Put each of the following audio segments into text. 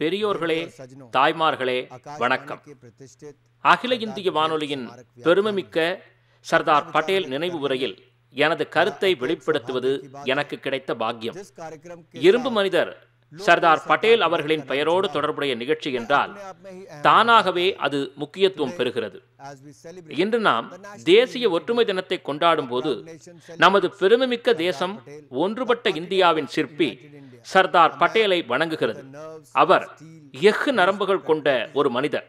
பெரியோர்களே தாய்மார்களே வணக்கம் அகில இந்திய வானொலியின் பெருமைமிக்க சர்தார் பட்டேல் நினைவு உரையில் எனது கருத்தை வெளிப்படுத்துவது எனக்கு கிடைத்த பாக்கியம் இரும்பு மனிதர் சர்தார் பட்டேல் அவர்களின் பெயரோடு தொடர்புடைய நிகழ்ச்சி என்றால் தானாகவே அது முக்கியத்துவம் பெறுகிறது இன்று நாம் தேசிய ஒற்றுமை தினத்தை கொண்டாடும் போது நமது பெருமைமிக்க தேசம் ஒன்றுபட்ட இந்தியாவின் சிற்பி சர்தார் பட்டேலை வணங்குகிறது அவர் எஃகு நரம்புகள் கொண்ட ஒரு மனிதர்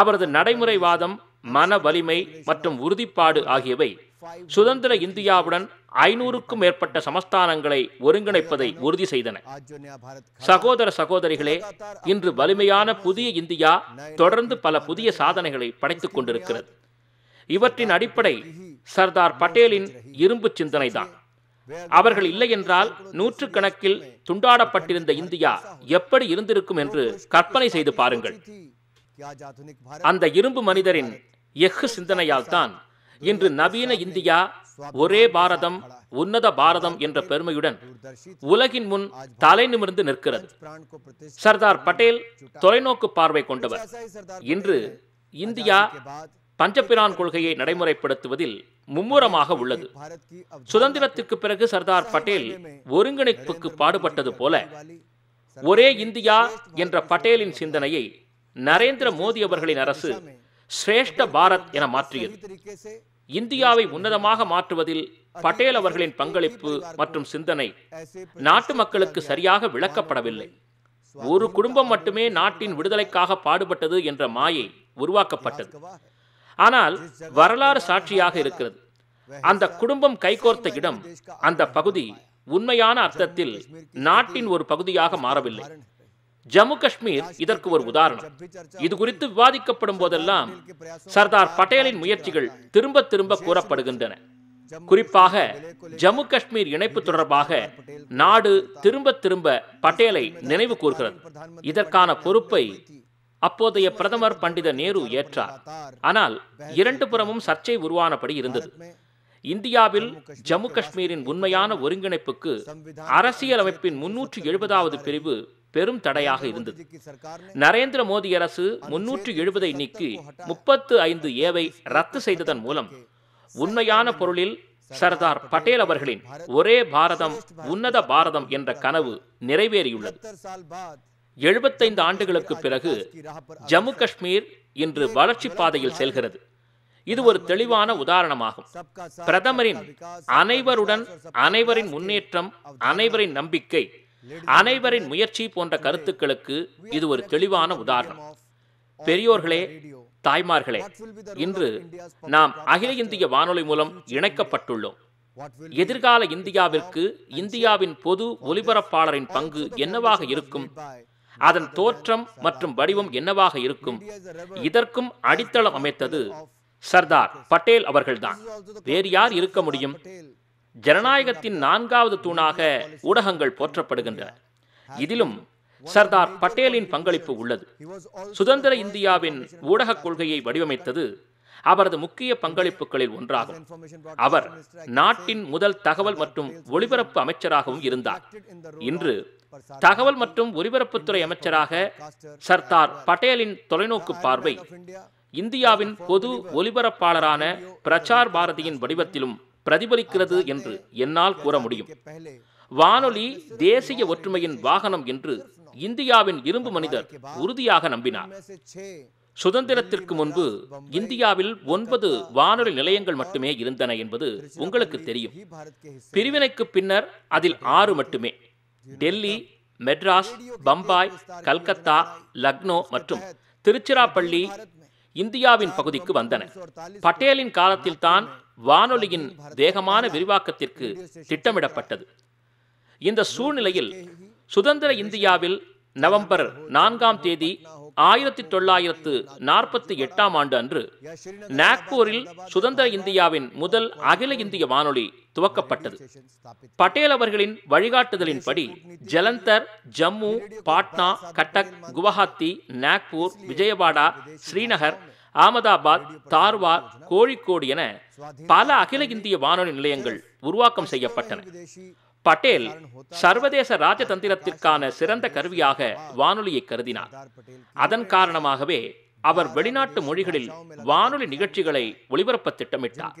அவரது நடைமுறைவாதம் மன வலிமை மற்றும் உறுதிப்பாடு ஆகியவை சுதந்திர இந்தியாவுடன் ஐநூறுக்கும் மேற்பட்ட சமஸ்தானங்களை ஒருங்கிணைப்பதை உறுதி செய்தன சகோதர சகோதரிகளே இன்று வலிமையான புதிய இந்தியா தொடர்ந்து பல புதிய சாதனைகளை படைத்துக் கொண்டிருக்கிறது இவற்றின் அடிப்படை சர்தார் பட்டேலின் இரும்பு சிந்தனைதான் அவர்கள் இல்லை என்றால் நூற்று கணக்கில் துண்டாடப்பட்டிருந்த இந்தியா எப்படி இருந்திருக்கும் என்று கற்பனை செய்து பாருங்கள் அந்த இரும்பு மனிதரின் எஃகு சிந்தனையால் தான் இன்று நவீன இந்தியா ஒரே பாரதம் உன்னத பாரதம் என்ற பெருமையுடன் உலகின் முன் தலை நிமிர்ந்து நிற்கிறது சர்தார் பட்டேல் தொலைநோக்கு பார்வை கொண்டவர் இன்று இந்தியா பஞ்சபிரான் கொள்கையை நடைமுறைப்படுத்துவதில் மும்முரமாக உள்ளது சுதந்திரத்திற்கு பிறகு சர்தார் பட்டேல் ஒருங்கிணைப்புக்கு பாடுபட்டது போல ஒரே இந்தியா என்ற பட்டேலின் சிந்தனையை நரேந்திர மோடி அவர்களின் அரசு சிரேஷ்ட பாரத் என மாற்றியது இந்தியாவை உன்னதமாக மாற்றுவதில் பட்டேல் அவர்களின் பங்களிப்பு மற்றும் சிந்தனை நாட்டு மக்களுக்கு சரியாக விளக்கப்படவில்லை ஒரு குடும்பம் மட்டுமே நாட்டின் விடுதலைக்காக பாடுபட்டது என்ற மாயை உருவாக்கப்பட்டது ஆனால் வரலாறு சாட்சியாக இருக்கிறது அந்த குடும்பம் கைகோர்த்த இடம் அந்த பகுதி உண்மையான அர்த்தத்தில் நாட்டின் ஒரு பகுதியாக மாறவில்லை ஜம்மு காஷ்மீர் இதற்கு ஒரு உதாரணம் இது குறித்து விவாதிக்கப்படும் போதெல்லாம் சர்தார் பட்டேலின் முயற்சிகள் திரும்ப திரும்ப கூறப்படுகின்றன குறிப்பாக ஜம்மு காஷ்மீர் இணைப்பு தொடர்பாக நாடு திரும்ப திரும்ப பட்டேலை நினைவு கூறுகிறது இதற்கான பொறுப்பை அப்போதைய பிரதமர் பண்டித நேரு ஏற்றார் ஆனால் இரண்டு புறமும் சர்ச்சை உருவானபடி இருந்தது இந்தியாவில் ஜம்மு காஷ்மீரின் உண்மையான ஒருங்கிணைப்புக்கு அரசியலமைப்பின் முன்னூற்று எழுபதாவது பிரிவு பெரும் தடையாக இருந்தது நரேந்திர மோடி அரசு முன்னூற்று எழுபதை நீக்கி முப்பத்து ஐந்து ஏவை ரத்து செய்ததன் மூலம் உண்மையான பொருளில் சர்தார் பட்டேல் அவர்களின் ஒரே பாரதம் உன்னத பாரதம் என்ற கனவு நிறைவேறியுள்ளது எழுபத்தைந்து ஆண்டுகளுக்கு பிறகு ஜம்மு காஷ்மீர் இன்று வளர்ச்சி பாதையில் செல்கிறது இது ஒரு தெளிவான உதாரணமாகும் பிரதமரின் அனைவருடன் அனைவரின் முன்னேற்றம் அனைவரின் நம்பிக்கை அனைவரின் முயற்சி போன்ற கருத்துக்களுக்கு இது ஒரு தெளிவான உதாரணம் பெரியோர்களே தாய்மார்களே இன்று நாம் அகில இந்திய வானொலி மூலம் இணைக்கப்பட்டுள்ளோம் எதிர்கால இந்தியாவிற்கு இந்தியாவின் பொது ஒலிபரப்பாளரின் பங்கு என்னவாக இருக்கும் அதன் தோற்றம் மற்றும் வடிவம் என்னவாக இருக்கும் இதற்கும் அடித்தளம் அமைத்தது சர்தார் பட்டேல் அவர்கள்தான் வேறு யார் இருக்க முடியும் ஜனநாயகத்தின் நான்காவது தூணாக ஊடகங்கள் போற்றப்படுகின்றன இதிலும் சர்தார் பட்டேலின் பங்களிப்பு உள்ளது சுதந்திர இந்தியாவின் ஊடகக் கொள்கையை வடிவமைத்தது அவரது முக்கிய பங்களிப்புகளில் ஒன்றாகும் அவர் நாட்டின் முதல் தகவல் மற்றும் ஒளிபரப்பு அமைச்சராகவும் இருந்தார் இன்று தகவல் மற்றும் ஒலிபரப்புத்துறை அமைச்சராக சர்தார் பட்டேலின் தொலைநோக்கு பார்வை இந்தியாவின் பொது ஒலிபரப்பாளரான பிரச்சார் பாரதியின் வடிவத்திலும் பிரதிபலிக்கிறது என்று என்னால் கூற முடியும் வானொலி தேசிய ஒற்றுமையின் வாகனம் என்று இந்தியாவின் இரும்பு மனிதர் உறுதியாக நம்பினார் சுதந்திரத்திற்கு முன்பு இந்தியாவில் ஒன்பது வானொலி நிலையங்கள் மட்டுமே இருந்தன என்பது உங்களுக்கு தெரியும் பிரிவினைக்கு பின்னர் அதில் ஆறு மட்டுமே டெல்லி மெட்ராஸ் பம்பாய் கல்கத்தா லக்னோ மற்றும் திருச்சிராப்பள்ளி இந்தியாவின் பகுதிக்கு வந்தன பட்டேலின் காலத்தில் தான் வானொலியின் வேகமான விரிவாக்கத்திற்கு திட்டமிடப்பட்டது இந்த சூழ்நிலையில் சுதந்திர இந்தியாவில் நவம்பர் நான்காம் தேதி ஆயிரத்தி தொள்ளாயிரத்து நாற்பத்தி எட்டாம் ஆண்டு அன்று நாக்பூரில் சுதந்திர இந்தியாவின் முதல் அகில இந்திய வானொலி துவக்கப்பட்டது பட்டேல் அவர்களின் வழிகாட்டுதலின்படி ஜலந்தர் ஜம்மு பாட்னா கட்டக் குவஹாத்தி நாக்பூர் விஜயவாடா ஸ்ரீநகர் அகமதாபாத் தார்வார் கோழிக்கோடு என பல அகில இந்திய வானொலி நிலையங்கள் உருவாக்கம் செய்யப்பட்டன பட்டேல் சர்வதேச ராஜதந்திரத்திற்கான சிறந்த கருவியாக வானொலியை கருதினார் அதன் காரணமாகவே அவர் வெளிநாட்டு மொழிகளில் வானொலி நிகழ்ச்சிகளை ஒளிபரப்ப திட்டமிட்டார்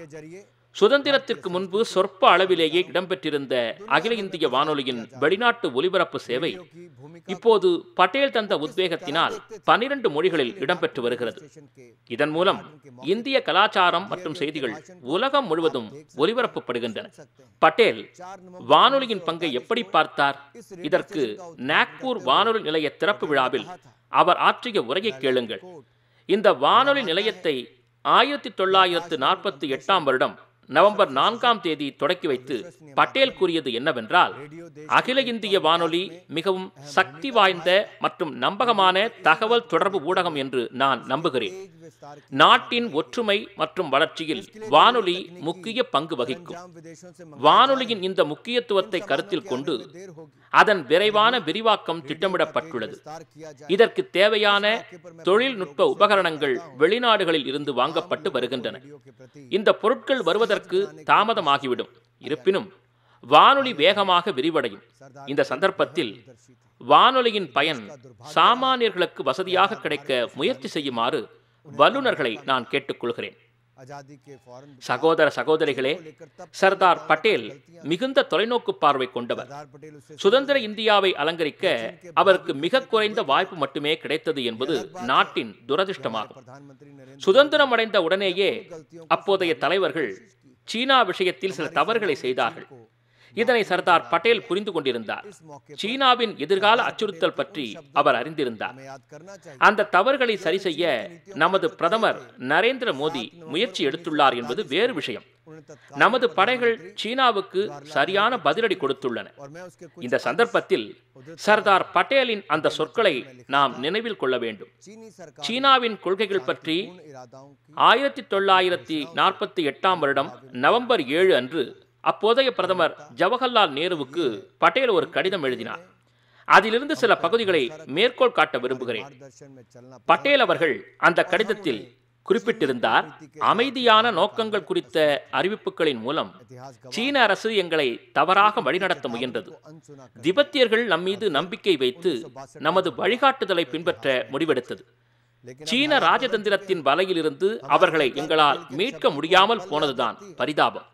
சுதந்திரத்திற்கு முன்பு சொற்ப அளவிலேயே இடம்பெற்றிருந்த அகில இந்திய வானொலியின் வெளிநாட்டு ஒலிபரப்பு சேவை இப்போது பட்டேல் தந்த உத்வேகத்தினால் பனிரெண்டு மொழிகளில் இடம்பெற்று வருகிறது இதன் மூலம் இந்திய கலாச்சாரம் மற்றும் செய்திகள் உலகம் முழுவதும் ஒலிபரப்பப்படுகின்றன பட்டேல் வானொலியின் பங்கை எப்படி பார்த்தார் இதற்கு நாக்பூர் வானொலி நிலைய திறப்பு விழாவில் அவர் ஆற்றிய உரையை கேளுங்கள் இந்த வானொலி நிலையத்தை ஆயிரத்தி தொள்ளாயிரத்து நாற்பத்தி எட்டாம் வருடம் நவம்பர் நான்காம் தேதி தொடக்கி வைத்து பட்டேல் கூறியது என்னவென்றால் அகில இந்திய வானொலி மிகவும் சக்தி வாய்ந்த மற்றும் நம்பகமான தகவல் தொடர்பு ஊடகம் என்று நான் நம்புகிறேன் நாட்டின் ஒற்றுமை மற்றும் வளர்ச்சியில் வானொலி முக்கிய பங்கு வகிக்கும் வானொலியின் இந்த முக்கியத்துவத்தை கருத்தில் கொண்டு அதன் விரைவான விரிவாக்கம் திட்டமிடப்பட்டுள்ளது இதற்கு தேவையான தொழில்நுட்ப உபகரணங்கள் வெளிநாடுகளில் இருந்து வாங்கப்பட்டு வருகின்றன இந்த பொருட்கள் வருவதற்கு அவர்களுக்கு தாமதமாகிவிடும் இருப்பினும் வானொலி வேகமாக விரிவடையும் இந்த சந்தர்ப்பத்தில் வானொலியின் பயன் சாமானியர்களுக்கு வசதியாக கிடைக்க முயற்சி செய்யுமாறு வல்லுநர்களை நான் கேட்டுக்கொள்கிறேன் சகோதர சகோதரிகளே சர்தார் பட்டேல் மிகுந்த தொலைநோக்கு பார்வை கொண்டவர் சுதந்திர இந்தியாவை அலங்கரிக்க அவருக்கு மிக குறைந்த வாய்ப்பு மட்டுமே கிடைத்தது என்பது நாட்டின் துரதிருஷ்டமாகும் சுதந்திரம் அடைந்த உடனேயே அப்போதைய தலைவர்கள் சீனா விஷயத்தில் சில தவறுகளை செய்தார்கள் இதனை சர்தார் பட்டேல் புரிந்து கொண்டிருந்தார் சீனாவின் எதிர்கால அச்சுறுத்தல் பற்றி அவர் அறிந்திருந்தார் அந்த தவறுகளை சரி செய்ய நமது பிரதமர் நரேந்திர மோடி முயற்சி எடுத்துள்ளார் என்பது வேறு விஷயம் நமது படைகள் சீனாவுக்கு சரியான பதிலடி கொடுத்துள்ளன இந்த சந்தர்ப்பத்தில் சர்தார் பட்டேலின் அந்த சொற்களை நாம் நினைவில் கொள்ள வேண்டும் சீனாவின் கொள்கைகள் பற்றி ஆயிரத்தி தொள்ளாயிரத்தி நாற்பத்தி எட்டாம் வருடம் நவம்பர் ஏழு அன்று அப்போதைய பிரதமர் ஜவஹர்லால் நேருவுக்கு பட்டேல் ஒரு கடிதம் எழுதினார் அதிலிருந்து சில பகுதிகளை மேற்கோள் காட்ட விரும்புகிறேன் பட்டேல் அவர்கள் அந்த கடிதத்தில் குறிப்பிட்டிருந்தார் அமைதியான நோக்கங்கள் குறித்த அறிவிப்புகளின் மூலம் சீன அரசு எங்களை தவறாக வழிநடத்த முயன்றது திபெத்தியர்கள் நம்மீது நம்பிக்கை வைத்து நமது வழிகாட்டுதலை பின்பற்ற முடிவெடுத்தது சீன ராஜதந்திரத்தின் வலையிலிருந்து அவர்களை எங்களால் மீட்க முடியாமல் போனதுதான் பரிதாபம்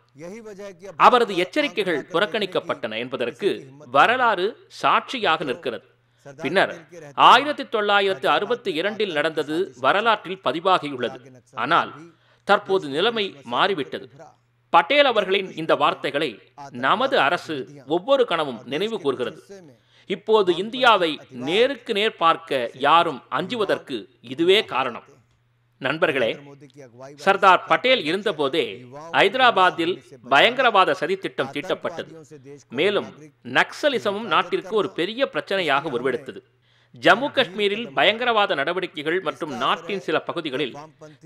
அவரது எச்சரிக்கைகள் புறக்கணிக்கப்பட்டன என்பதற்கு வரலாறு சாட்சியாக நிற்கிறது பின்னர் ஆயிரத்தி தொள்ளாயிரத்து அறுபத்தி இரண்டில் நடந்தது வரலாற்றில் பதிவாகியுள்ளது ஆனால் தற்போது நிலைமை மாறிவிட்டது பட்டேல் அவர்களின் இந்த வார்த்தைகளை நமது அரசு ஒவ்வொரு கணமும் நினைவு கூறுகிறது இப்போது இந்தியாவை நேருக்கு நேர் பார்க்க யாரும் அஞ்சுவதற்கு இதுவே காரணம் நண்பர்களே சர்தார் பட்டேல் இருந்தபோதே ஐதராபாத்தில் பயங்கரவாத சதி திட்டம் தீட்டப்பட்டது மேலும் நக்சலிசமும் நாட்டிற்கு ஒரு பெரிய பிரச்சனையாக உருவெடுத்தது ஜம்மு காஷ்மீரில் பயங்கரவாத நடவடிக்கைகள் மற்றும் நாட்டின் சில பகுதிகளில்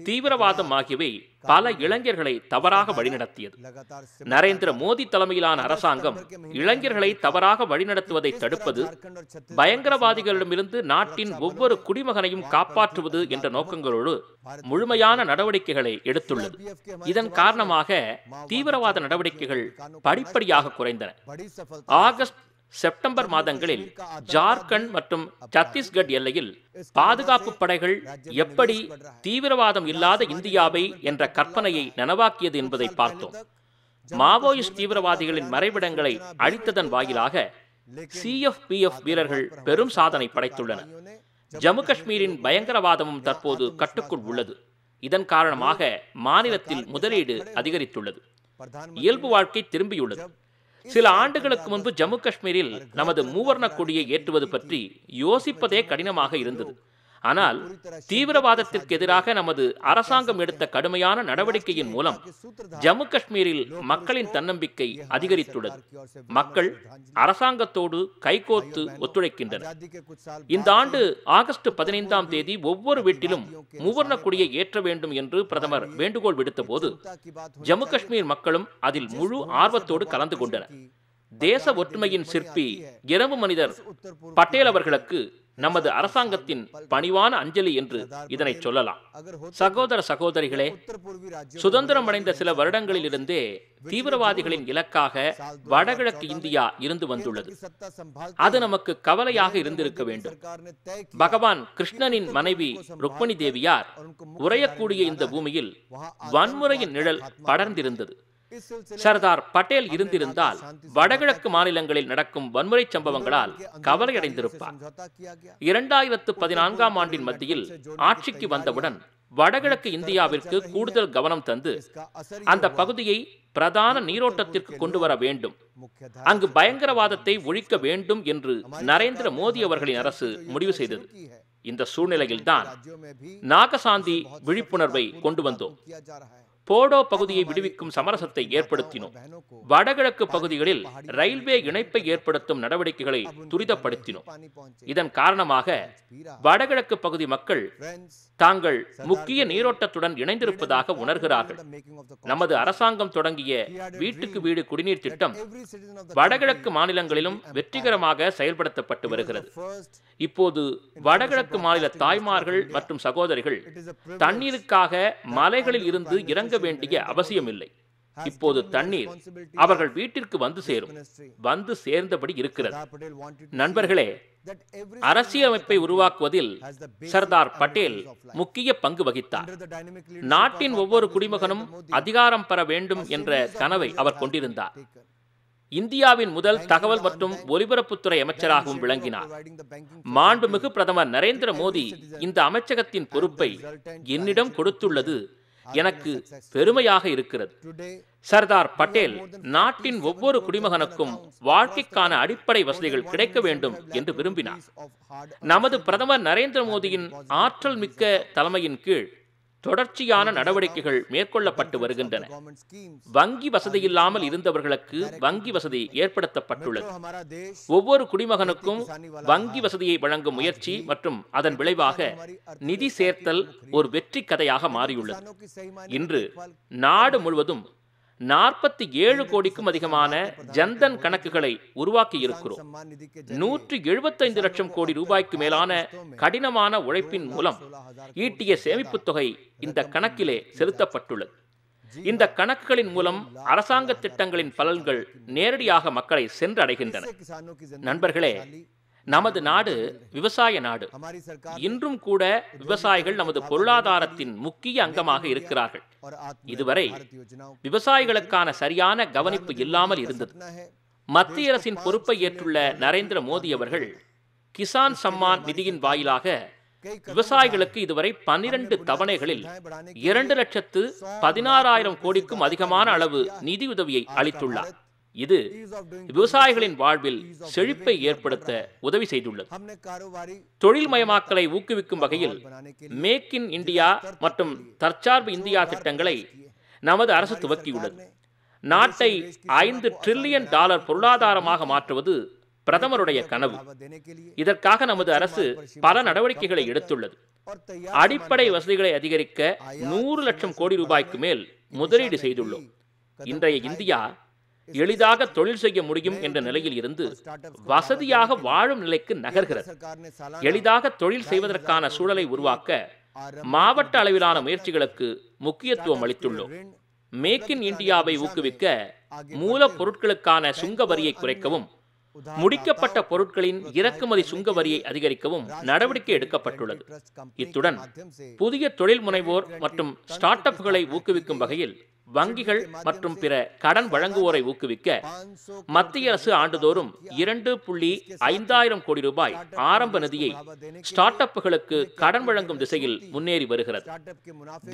தீவிரவாதம் ஆகியவை பல இளைஞர்களை தவறாக வழிநடத்தியது நரேந்திர மோடி தலைமையிலான அரசாங்கம் இளைஞர்களை தவறாக வழிநடத்துவதை தடுப்பது பயங்கரவாதிகளிடமிருந்து நாட்டின் ஒவ்வொரு குடிமகனையும் காப்பாற்றுவது என்ற நோக்கங்களோடு முழுமையான நடவடிக்கைகளை எடுத்துள்ளது இதன் காரணமாக தீவிரவாத நடவடிக்கைகள் படிப்படியாக குறைந்தன ஆகஸ்ட் செப்டம்பர் மாதங்களில் ஜார்க்கண்ட் மற்றும் சத்தீஸ்கட் எல்லையில் பாதுகாப்பு படைகள் எப்படி தீவிரவாதம் இல்லாத இந்தியாவை என்ற கற்பனையை நனவாக்கியது என்பதை பார்த்தோம் மாவோயிஸ்ட் தீவிரவாதிகளின் மறைவிடங்களை அழித்ததன் வாயிலாக சிஎஃப்பிஎஃப் வீரர்கள் பெரும் சாதனை படைத்துள்ளனர் ஜம்மு காஷ்மீரின் பயங்கரவாதமும் தற்போது கட்டுக்குள் உள்ளது இதன் காரணமாக மாநிலத்தில் முதலீடு அதிகரித்துள்ளது இயல்பு வாழ்க்கை திரும்பியுள்ளது சில ஆண்டுகளுக்கு முன்பு ஜம்மு காஷ்மீரில் நமது மூவர்ண கொடியை ஏற்றுவது பற்றி யோசிப்பதே கடினமாக இருந்தது ஆனால் தீவிரவாதத்திற்கு எதிராக நமது அரசாங்கம் எடுத்த கடுமையான நடவடிக்கையின் மூலம் ஜம்மு காஷ்மீரில் மக்களின் தன்னம்பிக்கை அதிகரித்துள்ளது மக்கள் அரசாங்கத்தோடு கைகோர்த்து ஒத்துழைக்கின்றனர் இந்த ஆண்டு ஆகஸ்ட் பதினைந்தாம் தேதி ஒவ்வொரு வீட்டிலும் மூவர்ண கொடியை ஏற்ற வேண்டும் என்று பிரதமர் வேண்டுகோள் விடுத்த போது ஜம்மு காஷ்மீர் மக்களும் அதில் முழு ஆர்வத்தோடு கலந்து கொண்டனர் தேச ஒற்றுமையின் சிற்பி இரவு மனிதர் பட்டேல் அவர்களுக்கு நமது அரசாங்கத்தின் பணிவான அஞ்சலி என்று இதனை சொல்லலாம் சகோதர சகோதரிகளே சுதந்திரம் அடைந்த சில வருடங்களிலிருந்தே தீவிரவாதிகளின் இலக்காக வடகிழக்கு இந்தியா இருந்து வந்துள்ளது அது நமக்கு கவலையாக இருந்திருக்க வேண்டும் பகவான் கிருஷ்ணனின் மனைவி ருக்மணி தேவியார் உரையக்கூடிய இந்த பூமியில் வன்முறையின் நிழல் படர்ந்திருந்தது சர்தார் பட்டேல் இருந்திருந்தால் வடகிழக்கு மாநிலங்களில் நடக்கும் வன்முறை சம்பவங்களால் கவலையடைந்திருப்பார் இரண்டாயிரத்து பதினான்காம் ஆண்டின் மத்தியில் ஆட்சிக்கு வந்தவுடன் வடகிழக்கு இந்தியாவிற்கு கூடுதல் கவனம் தந்து அந்த பகுதியை பிரதான நீரோட்டத்திற்கு கொண்டு வர வேண்டும் அங்கு பயங்கரவாதத்தை ஒழிக்க வேண்டும் என்று நரேந்திர மோடி அவர்களின் அரசு முடிவு செய்தது இந்த சூழ்நிலையில்தான் நாகசாந்தி விழிப்புணர்வை கொண்டு வந்தோம் போடோ பகுதியை விடுவிக்கும் சமரசத்தை ஏற்படுத்தினோம் வடகிழக்கு பகுதிகளில் ரயில்வே இணைப்பை ஏற்படுத்தும் நடவடிக்கைகளை துரிதப்படுத்தினோம் இதன் காரணமாக வடகிழக்கு பகுதி மக்கள் தாங்கள் முக்கிய நீரோட்டத்துடன் இணைந்திருப்பதாக உணர்கிறார்கள் நமது அரசாங்கம் தொடங்கிய வீட்டுக்கு வீடு குடிநீர் திட்டம் வடகிழக்கு மாநிலங்களிலும் வெற்றிகரமாக செயல்படுத்தப்பட்டு வருகிறது இப்போது வடகிழக்கு மாநில தாய்மார்கள் மற்றும் சகோதரிகள் தண்ணீருக்காக மலைகளில் இருந்து இறங்க வழங்க வேண்டிய அவசியமில்லை இப்போது தண்ணீர் அவர்கள் வீட்டிற்கு வந்து சேரும் வந்து சேர்ந்தபடி இருக்கிறது நண்பர்களே அரசியலமைப்பை உருவாக்குவதில் சர்தார் பட்டேல் முக்கிய பங்கு வகித்தார் நாட்டின் ஒவ்வொரு குடிமகனும் அதிகாரம் பெற வேண்டும் என்ற கனவை அவர் கொண்டிருந்தார் இந்தியாவின் முதல் தகவல் மற்றும் ஒலிபரப்புத்துறை அமைச்சராகவும் விளங்கினார் மாண்புமிகு பிரதமர் நரேந்திர மோடி இந்த அமைச்சகத்தின் பொறுப்பை என்னிடம் கொடுத்துள்ளது எனக்கு பெருமையாக இருக்கிறது சர்தார் பட்டேல் நாட்டின் ஒவ்வொரு குடிமகனுக்கும் வாழ்க்கைக்கான அடிப்படை வசதிகள் கிடைக்க வேண்டும் என்று விரும்பினார் நமது பிரதமர் நரேந்திர மோடியின் ஆற்றல் மிக்க தலைமையின் கீழ் தொடர்ச்சியான நடவடிக்கைகள் மேற்கொள்ளப்பட்டு வருகின்றன வங்கி வசதியில்லாமல் இருந்தவர்களுக்கு வங்கி வசதி ஏற்படுத்தப்பட்டுள்ளது ஒவ்வொரு குடிமகனுக்கும் வங்கி வசதியை வழங்கும் முயற்சி மற்றும் அதன் விளைவாக நிதி சேர்த்தல் ஒரு வெற்றி கதையாக மாறியுள்ளது இன்று நாடு முழுவதும் நாற்பத்தி ஏழு கோடிக்கும் அதிகமான ஜன்தன் கணக்குகளை உருவாக்கி இருக்கிறோம் நூற்றி எழுபத்தைந்து லட்சம் கோடி ரூபாய்க்கு மேலான கடினமான உழைப்பின் மூலம் ஈட்டிய சேமிப்பு தொகை இந்த கணக்கிலே செலுத்தப்பட்டுள்ளது இந்த கணக்குகளின் மூலம் அரசாங்க திட்டங்களின் பலன்கள் நேரடியாக மக்களை சென்றடைகின்றன நண்பர்களே நமது நாடு விவசாய நாடு இன்றும் கூட விவசாயிகள் நமது பொருளாதாரத்தின் முக்கிய அங்கமாக இருக்கிறார்கள் இதுவரை விவசாயிகளுக்கான சரியான கவனிப்பு இல்லாமல் இருந்தது மத்திய அரசின் பொறுப்பை ஏற்றுள்ள நரேந்திர மோடி அவர்கள் கிசான் சம்மான் நிதியின் வாயிலாக விவசாயிகளுக்கு இதுவரை பன்னிரண்டு தவணைகளில் இரண்டு லட்சத்து பதினாறாயிரம் கோடிக்கும் அதிகமான அளவு நிதியுதவியை அளித்துள்ளார் இது விவசாயிகளின் வாழ்வில் செழிப்பை ஏற்படுத்த உதவி செய்துள்ளது தொழில்மயமாக்கலை ஊக்குவிக்கும் வகையில் மேக் இன் இந்தியா மற்றும் தற்சார்பு இந்தியா திட்டங்களை நமது அரசு துவக்கியுள்ளது நாட்டை ஐந்து டிரில்லியன் டாலர் பொருளாதாரமாக மாற்றுவது பிரதமருடைய கனவு இதற்காக நமது அரசு பல நடவடிக்கைகளை எடுத்துள்ளது அடிப்படை வசதிகளை அதிகரிக்க நூறு லட்சம் கோடி ரூபாய்க்கு மேல் முதலீடு செய்துள்ளோம் இன்றைய இந்தியா எளிதாக தொழில் செய்ய முடியும் என்ற நிலையில் இருந்து வசதியாக வாழும் நிலைக்கு நகர்கிறது எளிதாக தொழில் செய்வதற்கான சூழலை உருவாக்க மாவட்ட அளவிலான முயற்சிகளுக்கு முக்கியத்துவம் அளித்துள்ளோம் மேக் இன் இந்தியாவை ஊக்குவிக்க பொருட்களுக்கான சுங்க வரியை குறைக்கவும் முடிக்கப்பட்ட பொருட்களின் இறக்குமதி சுங்க வரியை அதிகரிக்கவும் நடவடிக்கை எடுக்கப்பட்டுள்ளது இத்துடன் புதிய தொழில் முனைவோர் மற்றும் ஸ்டார்ட் அப்களை ஊக்குவிக்கும் வகையில் வங்கிகள் மற்றும் பிற கடன் வழங்குவோரை ஊக்குவிக்க மத்திய அரசு ஆண்டுதோறும் இரண்டு புள்ளி ஐந்தாயிரம் கோடி ரூபாய் ஆரம்ப நிதியை ஸ்டார்ட் அப்புகளுக்கு கடன் வழங்கும் திசையில் முன்னேறி வருகிறது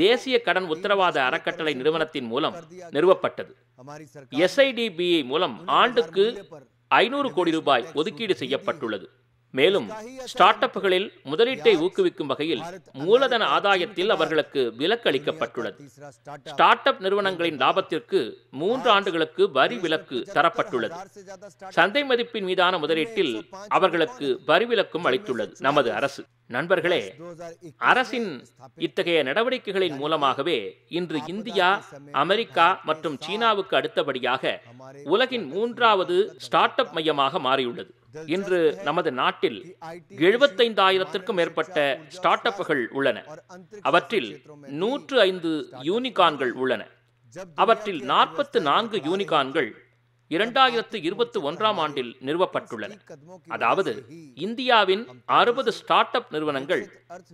தேசிய கடன் உத்தரவாத அறக்கட்டளை நிறுவனத்தின் மூலம் நிறுவப்பட்டது எஸ்ஐடிபிஐ மூலம் ஆண்டுக்கு ஐநூறு கோடி ரூபாய் ஒதுக்கீடு செய்யப்பட்டுள்ளது மேலும் ஸ்டார்ட் அப்புகளில் முதலீட்டை ஊக்குவிக்கும் வகையில் மூலதன ஆதாயத்தில் அவர்களுக்கு விலக்கு அளிக்கப்பட்டுள்ளது ஸ்டார்ட் அப் நிறுவனங்களின் லாபத்திற்கு மூன்று ஆண்டுகளுக்கு வரி விலக்கு தரப்பட்டுள்ளது சந்தை மதிப்பின் மீதான முதலீட்டில் அவர்களுக்கு வரி விலக்கும் அளித்துள்ளது நமது அரசு நண்பர்களே அரசின் இத்தகைய நடவடிக்கைகளின் மூலமாகவே இன்று இந்தியா அமெரிக்கா மற்றும் சீனாவுக்கு அடுத்தபடியாக உலகின் மூன்றாவது ஸ்டார்ட் அப் மையமாக மாறியுள்ளது இன்று நமது நாட்டில் எழுபத்தைந்தாயிரத்திற்கும் மேற்பட்ட ஸ்டார்ட் அப்புகள் உள்ளன அவற்றில் நூற்று ஐந்து யூனிகான்கள் உள்ளன அவற்றில் நாற்பத்து நான்கு யூனிகான்கள் இரண்டாயிரத்து இருபத்தி ஒன்றாம் ஆண்டில் நிறுவப்பட்டுள்ளன அதாவது இந்தியாவின் அறுபது ஸ்டார்ட் அப் நிறுவனங்கள்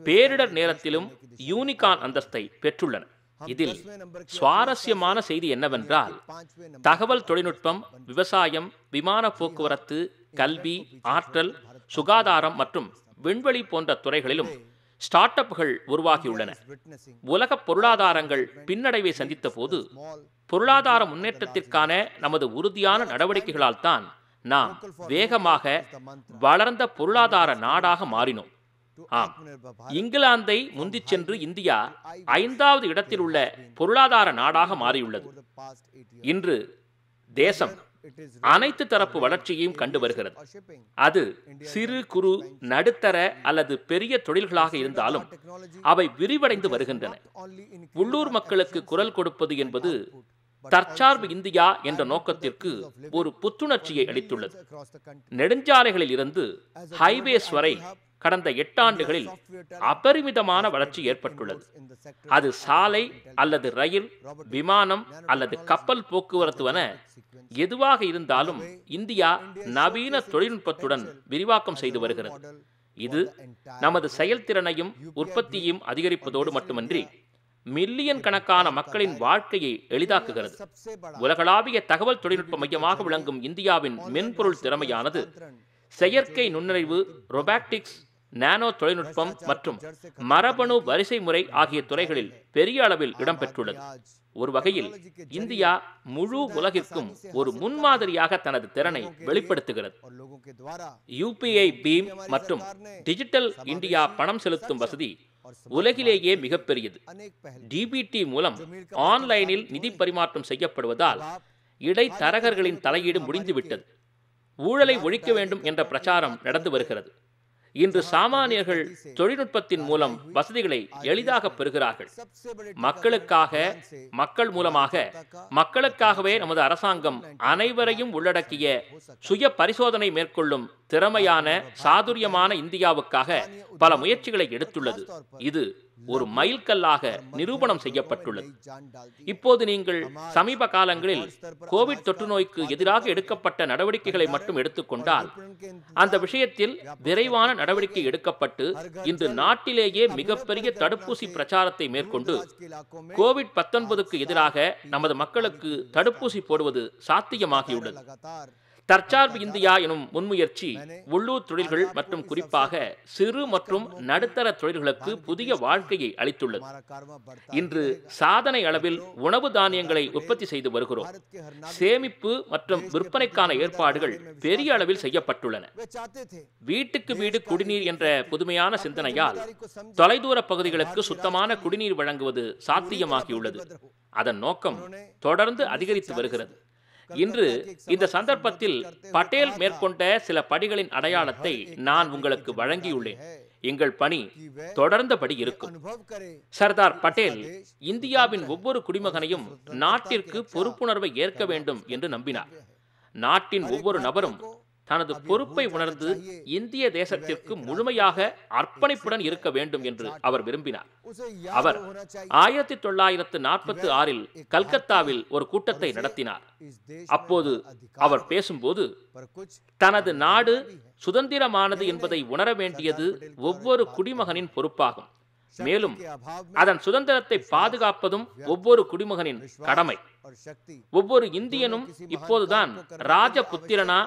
பேரிடர் நேரத்திலும் யூனிகான் அந்தஸ்தை பெற்றுள்ளன இதில் சுவாரஸ்யமான செய்தி என்னவென்றால் தகவல் தொழில்நுட்பம் விவசாயம் விமான போக்குவரத்து கல்வி ஆற்றல் சுகாதாரம் மற்றும் விண்வெளி போன்ற துறைகளிலும் ஸ்டார்ட் அப்புகள் உருவாகியுள்ளன உலக பொருளாதாரங்கள் பின்னடைவை சந்தித்த போது பொருளாதார முன்னேற்றத்திற்கான நமது உறுதியான நடவடிக்கைகளால் தான் நாம் வேகமாக வளர்ந்த பொருளாதார நாடாக மாறினோம் ஆம் இங்கிலாந்தை முந்தி சென்று இந்தியா ஐந்தாவது இடத்தில் உள்ள பொருளாதார நாடாக மாறியுள்ளது இன்று தேசம் அனைத்து தரப்பு வளர்ச்சியையும் கண்டு வருகிறது அது சிறு குறு நடுத்தர அல்லது பெரிய தொழில்களாக இருந்தாலும் அவை விரிவடைந்து வருகின்றன உள்ளூர் மக்களுக்கு குரல் கொடுப்பது என்பது தற்சார்பு இந்தியா என்ற நோக்கத்திற்கு ஒரு புத்துணர்ச்சியை அளித்துள்ளது நெடுஞ்சாலைகளில் இருந்து ஹைவேஸ் வரை கடந்த எட்டாண்டுகளில் அபரிமிதமான வளர்ச்சி ஏற்பட்டுள்ளது அது சாலை அல்லது ரயில் விமானம் அல்லது கப்பல் போக்குவரத்து என எதுவாக இருந்தாலும் இந்தியா நவீன தொழில்நுட்பத்துடன் விரிவாக்கம் செய்து வருகிறது இது நமது செயல்திறனையும் உற்பத்தியையும் அதிகரிப்பதோடு மட்டுமன்றி மில்லியன் கணக்கான மக்களின் வாழ்க்கையை எளிதாக்குகிறது உலகளாவிய தகவல் தொழில்நுட்ப மையமாக விளங்கும் இந்தியாவின் மென்பொருள் திறமையானது செயற்கை நுண்ணறிவு ரொபாக்டிக்ஸ் நானோ தொழில்நுட்பம் மற்றும் மரபணு வரிசை முறை ஆகிய துறைகளில் பெரிய அளவில் இடம்பெற்றுள்ளது ஒரு வகையில் இந்தியா முழு உலகிற்கும் ஒரு முன்மாதிரியாக தனது திறனை வெளிப்படுத்துகிறது யூபிஐ பீம் மற்றும் டிஜிட்டல் இந்தியா பணம் செலுத்தும் வசதி உலகிலேயே மிகப்பெரியது டிபிடி மூலம் ஆன்லைனில் நிதி பரிமாற்றம் செய்யப்படுவதால் இடைத்தரகர்களின் தலையீடு முடிந்துவிட்டது ஊழலை ஒழிக்க வேண்டும் என்ற பிரச்சாரம் நடந்து வருகிறது இன்று சாமானியர்கள் தொழில்நுட்பத்தின் மூலம் வசதிகளை எளிதாக பெறுகிறார்கள் மக்களுக்காக மக்கள் மூலமாக மக்களுக்காகவே நமது அரசாங்கம் அனைவரையும் உள்ளடக்கிய சுய பரிசோதனை மேற்கொள்ளும் திறமையான சாதுரியமான இந்தியாவுக்காக பல முயற்சிகளை எடுத்துள்ளது இது ஒரு மைல்கல்லாக நிரூபணம் செய்யப்பட்டுள்ளது இப்போது நீங்கள் சமீப காலங்களில் கோவிட் தொற்று நோய்க்கு எதிராக எடுக்கப்பட்ட நடவடிக்கைகளை மட்டும் எடுத்துக்கொண்டால் அந்த விஷயத்தில் விரைவான நடவடிக்கை எடுக்கப்பட்டு இன்று நாட்டிலேயே மிகப்பெரிய தடுப்பூசி பிரச்சாரத்தை மேற்கொண்டு கோவிட் பத்தொன்பதுக்கு எதிராக நமது மக்களுக்கு தடுப்பூசி போடுவது சாத்தியமாகியுள்ளது தற்சார்பு இந்தியா எனும் முன்முயற்சி உள்ளூர் தொழில்கள் மற்றும் குறிப்பாக சிறு மற்றும் நடுத்தர தொழில்களுக்கு புதிய வாழ்க்கையை அளித்துள்ளது இன்று சாதனை அளவில் உணவு தானியங்களை உற்பத்தி செய்து வருகிறோம் சேமிப்பு மற்றும் விற்பனைக்கான ஏற்பாடுகள் பெரிய அளவில் செய்யப்பட்டுள்ளன வீட்டுக்கு வீடு குடிநீர் என்ற புதுமையான சிந்தனையால் தொலைதூர பகுதிகளுக்கு சுத்தமான குடிநீர் வழங்குவது சாத்தியமாகியுள்ளது அதன் நோக்கம் தொடர்ந்து அதிகரித்து வருகிறது இன்று இந்த சந்தர்ப்பத்தில் பட்டேல் மேற்கொண்ட சில படிகளின் அடையாளத்தை நான் உங்களுக்கு வழங்கியுள்ளேன் எங்கள் பணி தொடர்ந்தபடி இருக்கும் சர்தார் பட்டேல் இந்தியாவின் ஒவ்வொரு குடிமகனையும் நாட்டிற்கு பொறுப்புணர்வை ஏற்க வேண்டும் என்று நம்பினார் நாட்டின் ஒவ்வொரு நபரும் தனது பொறுப்பை உணர்ந்து இந்திய தேசத்திற்கு முழுமையாக அர்ப்பணிப்புடன் இருக்க வேண்டும் என்று அவர் விரும்பினார் அவர் ஆயிரத்தி தொள்ளாயிரத்து நாற்பத்தி ஆறில் கல்கத்தாவில் ஒரு கூட்டத்தை நடத்தினார் அப்போது அவர் பேசும்போது தனது நாடு சுதந்திரமானது என்பதை உணர வேண்டியது ஒவ்வொரு குடிமகனின் பொறுப்பாகும் மேலும் அதன் சுதந்திரத்தை பாதுகாப்பதும் ஒவ்வொரு குடிமகனின் கடமை ஒவ்வொரு இந்தியனும் இப்போதுதான் ராஜபுத்திரனா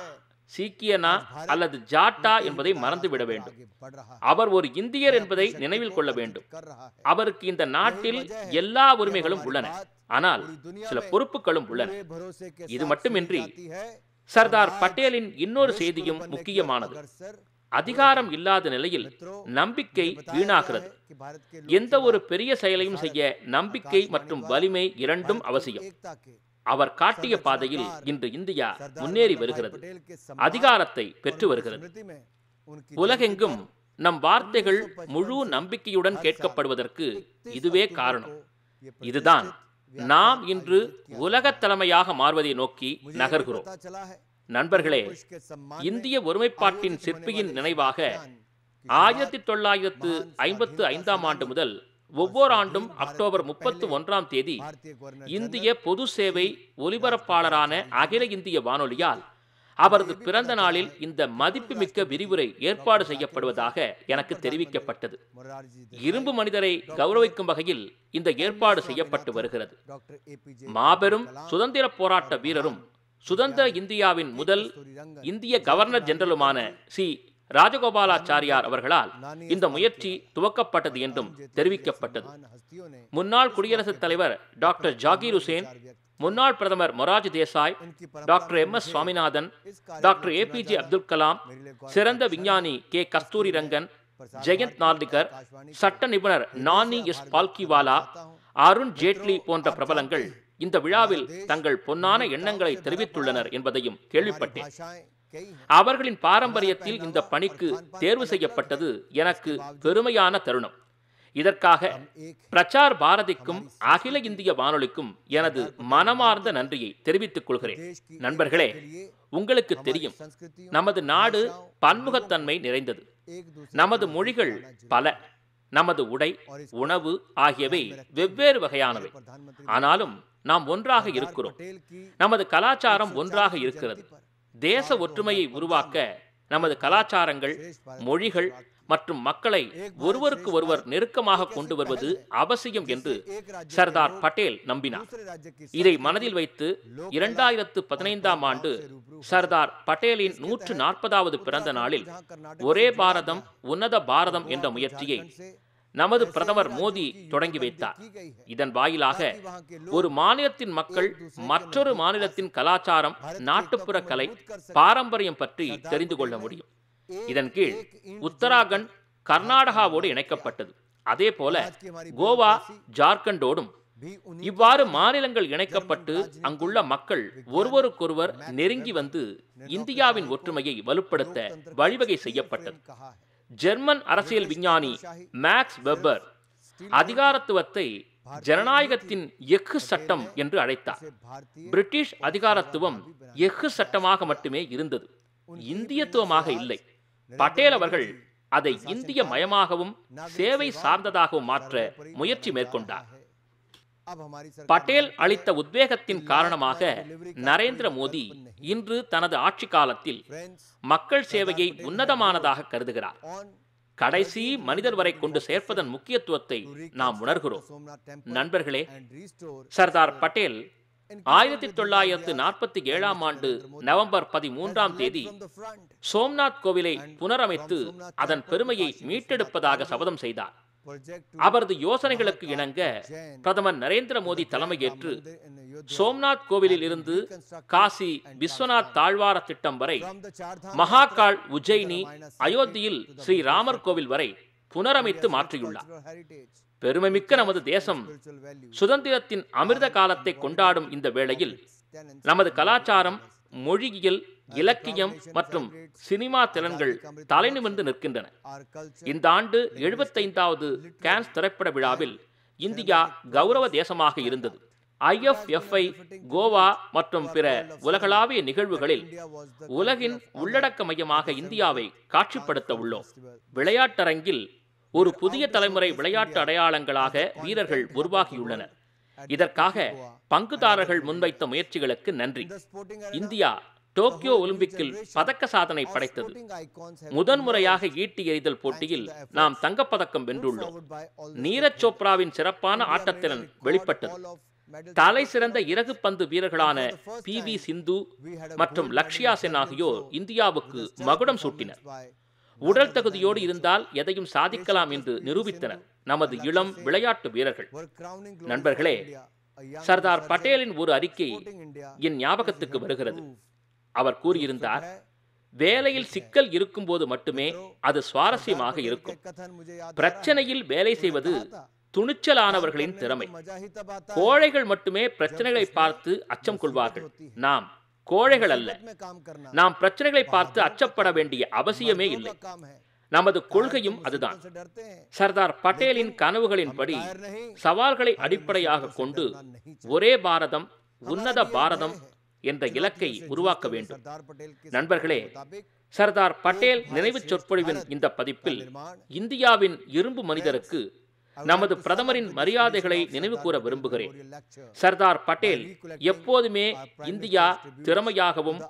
சீக்கியனா அல்லது ஜாட்டா என்பதை மறந்துவிட வேண்டும் அவர் ஒரு இந்தியர் என்பதை நினைவில் கொள்ள வேண்டும் அவருக்கு இந்த நாட்டில் எல்லா உரிமைகளும் உள்ளன ஆனால் சில பொறுப்புகளும் உள்ளன இது மட்டுமின்றி சர்தார் பட்டேலின் இன்னொரு செய்தியும் முக்கியமானது அதிகாரம் இல்லாத நிலையில் நம்பிக்கை வீணாகிறது எந்த ஒரு பெரிய செயலையும் செய்ய நம்பிக்கை மற்றும் வலிமை இரண்டும் அவசியம் அவர் காட்டிய பாதையில் இன்று இந்தியா முன்னேறி வருகிறது அதிகாரத்தை பெற்று வருகிறது உலகெங்கும் நம் வார்த்தைகள் முழு நம்பிக்கையுடன் கேட்கப்படுவதற்கு இதுவே காரணம் இதுதான் நாம் இன்று உலக தலைமையாக மாறுவதை நோக்கி நகர்கிறோம் நண்பர்களே இந்திய ஒருமைப்பாட்டின் சிற்பியின் நினைவாக ஆயிரத்தி தொள்ளாயிரத்து ஐம்பத்து ஐந்தாம் ஆண்டு முதல் ஒவ்வொரு ஆண்டும் அக்டோபர் முப்பத்தி ஒன்றாம் தேதி இந்திய பொது சேவை ஒலிபரப்பாளரான அகில இந்திய வானொலியால் அவரது பிறந்த நாளில் இந்த மதிப்புமிக்க விரிவுரை ஏற்பாடு செய்யப்படுவதாக எனக்கு தெரிவிக்கப்பட்டது இரும்பு மனிதரை கௌரவிக்கும் வகையில் இந்த ஏற்பாடு செய்யப்பட்டு வருகிறது மாபெரும் சுதந்திர போராட்ட வீரரும் சுதந்திர இந்தியாவின் முதல் இந்திய கவர்னர் ஜெனரலுமான சி ராஜகோபாலாச்சாரியார் அவர்களால் இந்த முயற்சி துவக்கப்பட்டது என்றும் தெரிவிக்கப்பட்டது முன்னாள் குடியரசுத் தலைவர் டாக்டர் ஜாகீர் உசேன் முன்னாள் பிரதமர் Morarji Desai doctor M S Swaminathan doctor A P J Abdul Kalam சிறந்த விஞ்ஞானி கே கஸ்தூரி ரங்கன் ஜெயந்த் நார்டிகர் சட்ட நிபுணர் நானி எஸ் பால்கிவாலா அருண் ஜேட்லி போன்ற பிரபலங்கள் இந்த விழாவில் தங்கள் பொன்னான எண்ணங்களை தெரிவித்துள்ளனர் என்பதையும் கேள்விப்பட்டேன் அவர்களின் பாரம்பரியத்தில் இந்த பணிக்கு தேர்வு செய்யப்பட்டது எனக்கு பெருமையான தருணம் இதற்காக பிரச்சார் பாரதிக்கும் அகில இந்திய வானொலிக்கும் எனது மனமார்ந்த நன்றியை தெரிவித்துக் கொள்கிறேன் நண்பர்களே உங்களுக்கு தெரியும் நமது நாடு பன்முகத்தன்மை நிறைந்தது நமது மொழிகள் பல நமது உடை உணவு ஆகியவை வெவ்வேறு வகையானவை ஆனாலும் நாம் ஒன்றாக இருக்கிறோம் நமது கலாச்சாரம் ஒன்றாக இருக்கிறது தேச ஒற்றுமையை உருவாக்க நமது கலாச்சாரங்கள் மொழிகள் மற்றும் மக்களை ஒருவருக்கு ஒருவர் நெருக்கமாக கொண்டு வருவது அவசியம் என்று சர்தார் பட்டேல் நம்பினார் இதை மனதில் வைத்து இரண்டாயிரத்து பதினைந்தாம் ஆண்டு சர்தார் பட்டேலின் நூற்று நாற்பதாவது பிறந்த நாளில் ஒரே பாரதம் உன்னத பாரதம் என்ற முயற்சியை நமது பிரதமர் மோடி தொடங்கி வைத்தார் இதன் வாயிலாக ஒரு மாநிலத்தின் மக்கள் மற்றொரு மாநிலத்தின் கலாச்சாரம் நாட்டுப்புற கலை பாரம்பரியம் பற்றி தெரிந்து கொள்ள முடியும் இதன் கீழ் உத்தராகண்ட் கர்நாடகாவோடு இணைக்கப்பட்டது அதே போல கோவா ஜார்க்கண்டோடும் இவ்வாறு மாநிலங்கள் இணைக்கப்பட்டு அங்குள்ள மக்கள் ஒருவருக்கொருவர் நெருங்கி வந்து இந்தியாவின் ஒற்றுமையை வலுப்படுத்த வழிவகை செய்யப்பட்டது ஜெர்மன் அரசியல் விஞ்ஞானி மேக்ஸ் வெப்பர் அதிகாரத்துவத்தை ஜனநாயகத்தின் எஃகு சட்டம் என்று அழைத்தார் பிரிட்டிஷ் அதிகாரத்துவம் எஃகு சட்டமாக மட்டுமே இருந்தது இந்தியத்துவமாக இல்லை பட்டேல் அவர்கள் அதை இந்திய மயமாகவும் சேவை சார்ந்ததாகவும் மாற்ற முயற்சி மேற்கொண்டார் பட்டேல் அளித்த உத்வேகத்தின் காரணமாக நரேந்திர மோடி இன்று தனது ஆட்சி காலத்தில் மக்கள் சேவையை உன்னதமானதாக கருதுகிறார் கடைசி மனிதர் வரை கொண்டு சேர்ப்பதன் முக்கியத்துவத்தை நாம் உணர்கிறோம் நண்பர்களே சர்தார் பட்டேல் ஆயிரத்தி தொள்ளாயிரத்து நாற்பத்தி ஏழாம் ஆண்டு நவம்பர் பதிமூன்றாம் தேதி சோம்நாத் கோவிலை புனரமைத்து அதன் பெருமையை மீட்டெடுப்பதாக சபதம் செய்தார் அவரது யோசனைகளுக்கு இணங்க பிரதமர் நரேந்திர மோடி தலைமையேற்று சோம்நாத் கோவிலில் இருந்து காசி விஸ்வநாத் தாழ்வார திட்டம் வரை மகாகால் உஜ்ஜயினி அயோத்தியில் ஸ்ரீ ராமர் கோவில் வரை புனரமைத்து மாற்றியுள்ளார் பெருமைமிக்க நமது தேசம் சுதந்திரத்தின் அமிர்த காலத்தை கொண்டாடும் இந்த வேளையில் நமது கலாச்சாரம் மொழியியல் இலக்கியம் மற்றும் சினிமா திறன்கள் தலைநிமிர்ந்து நிற்கின்றன இந்த ஆண்டு எழுபத்தைந்தாவது கேன்ஸ் திரைப்பட விழாவில் இந்தியா கௌரவ தேசமாக இருந்தது ஐஎஃப்எஃப்ஐ கோவா மற்றும் பிற உலகளாவிய நிகழ்வுகளில் உலகின் உள்ளடக்க மையமாக இந்தியாவை காட்சிப்படுத்த உள்ளோம் விளையாட்டரங்கில் ஒரு புதிய தலைமுறை விளையாட்டு அடையாளங்களாக வீரர்கள் உருவாகியுள்ளனர் இதற்காக பங்குதாரர்கள் முன்வைத்த முயற்சிகளுக்கு நன்றி இந்தியா டோக்கியோ ஒலிம்பிக்கில் பதக்க சாதனை படைத்தது முதன்முறையாக ஈட்டி எறிதல் போட்டியில் நாம் தங்கப்பதக்கம் வென்றுள்ளோம் நீரஜ் சோப்ராவின் சிறப்பான ஆட்டத்திறன் வெளிப்பட்டது தலை சிறந்த இறகு பந்து வீரர்களான பி வி சிந்து மற்றும் லக்ஷியா சென் ஆகியோர் இந்தியாவுக்கு மகுடம் சூட்டினர் உடல் தகுதியோடு இருந்தால் எதையும் சாதிக்கலாம் என்று நிரூபித்தனர் நமது இளம் விளையாட்டு வீரர்கள் நண்பர்களே சர்தார் பட்டேலின் ஒரு அறிக்கை என் ஞாபகத்துக்கு வருகிறது அவர் கூறியிருந்தார் வேலையில் சிக்கல் இருக்கும்போது மட்டுமே அது சுவாரஸ்யமாக இருக்கும் பிரச்சனையில் வேலை செய்வது துணிச்சலானவர்களின் திறமை கோழைகள் மட்டுமே பிரச்சனைகளை பார்த்து அச்சம் கொள்வார்கள் நாம் கோழைகள் அல்ல நாம் பிரச்சனைகளை பார்த்து அச்சப்பட வேண்டிய அவசியமே இல்லை நமது கொள்கையும் அதுதான் சர்தார் பட்டேலின் கனவுகளின்படி சவால்களை அடிப்படையாக கொண்டு ஒரே பாரதம் உன்னத பாரதம் என்ற இலக்கை உருவாக்க வேண்டும் நண்பர்களே சர்தார் பட்டேல் நினைவு சொற்பொழிவின் இந்த பதிப்பில் இந்தியாவின் இரும்பு மனிதருக்கு நமது பிரதமரின் மரியாதைகளை நினைவு கூற விரும்புகிறேன் சர்தார் பட்டேல் எப்போதுமே இந்தியா திறமையாகவும்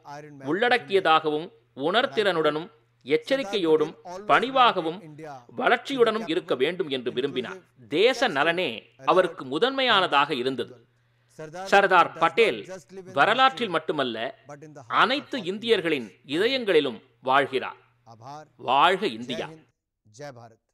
உள்ளடக்கியதாகவும் உணர்திறனுடனும் எச்சரிக்கையோடும் பணிவாகவும் வளர்ச்சியுடனும் இருக்க வேண்டும் என்று விரும்பினார் தேச நலனே அவருக்கு முதன்மையானதாக இருந்தது சர்தார் பட்டேல் வரலாற்றில் மட்டுமல்ல அனைத்து இந்தியர்களின் இதயங்களிலும் வாழ்கிறார் வாழ்க இந்தியா ஜெய் பாரத்